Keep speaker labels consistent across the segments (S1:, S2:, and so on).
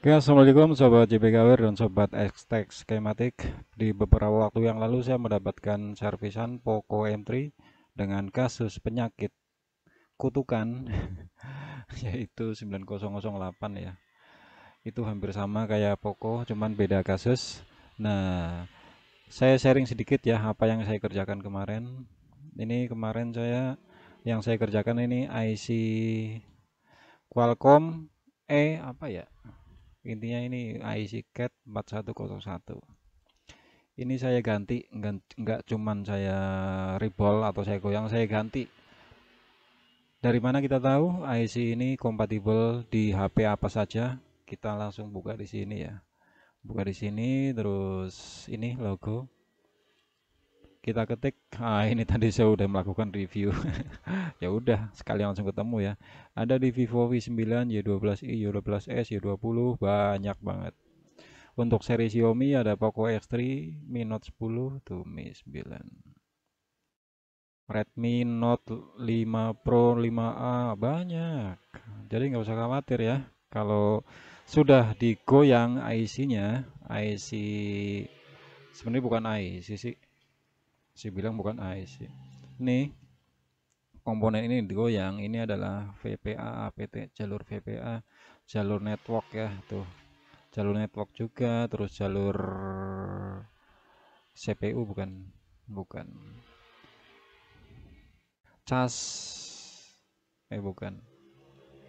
S1: Oke, ya, Assalamualaikum Sobat JPKWR dan Sobat Xtech Skematik Di beberapa waktu yang lalu saya mendapatkan servisan Poco M3 Dengan kasus penyakit kutukan Yaitu 9008 ya Itu hampir sama kayak Poco, cuman beda kasus Nah, saya sharing sedikit ya apa yang saya kerjakan kemarin Ini kemarin saya yang saya kerjakan ini IC Qualcomm E apa ya intinya ini IC cat 4101 ini saya ganti enggak, cuman saya ribol atau saya goyang saya ganti dari mana kita tahu IC ini kompatibel di HP apa saja kita langsung buka di sini ya buka di sini terus ini logo kita ketik ah ini tadi saya udah melakukan review ya udah sekalian langsung ketemu ya ada di Vivo V9 Y12i Y12s Y20 banyak banget untuk seri Xiaomi ada Poco X3 Mi Note 10 tuh Mi 9 Redmi Note 5 Pro 5A banyak jadi nggak usah khawatir ya kalau sudah digoyang IC nya IC sebenarnya bukan IC sih saya bilang bukan AIC Ini komponen ini digoyang ini adalah VPA APT jalur VPA jalur network ya tuh jalur network juga terus jalur CPU bukan bukan cas eh bukan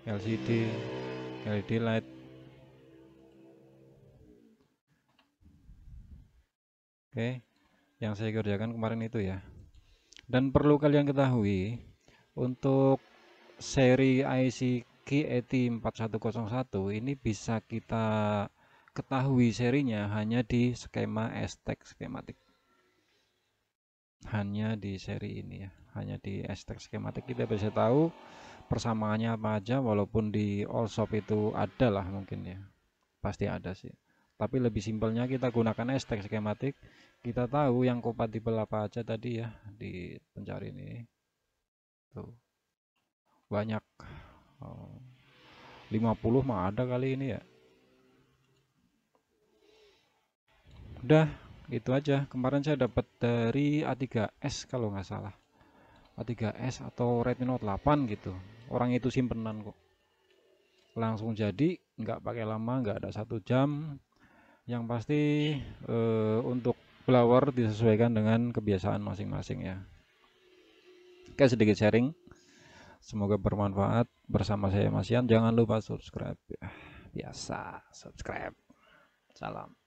S1: LCD LED light oke okay yang saya kerjakan kemarin itu ya dan perlu kalian ketahui untuk seri IC e GET4101 ini bisa kita ketahui serinya hanya di skema estek skematik hanya di seri ini ya hanya di estek skematik kita bisa tahu persamaannya apa aja walaupun di all shop itu ada lah mungkin ya pasti ada sih tapi lebih simpelnya kita gunakan hashtag skematik kita tahu yang kompatibel apa aja tadi ya di pencari ini tuh banyak oh, 50 mah ada kali ini ya udah itu aja kemarin saya dapat dari A3S kalau nggak salah A3S atau Redmi Note 8 gitu orang itu simpenan kok langsung jadi nggak pakai lama nggak ada satu jam yang pasti eh, untuk flower disesuaikan dengan kebiasaan masing-masing ya oke sedikit sharing semoga bermanfaat bersama saya Mas Yan jangan lupa subscribe ya. biasa subscribe salam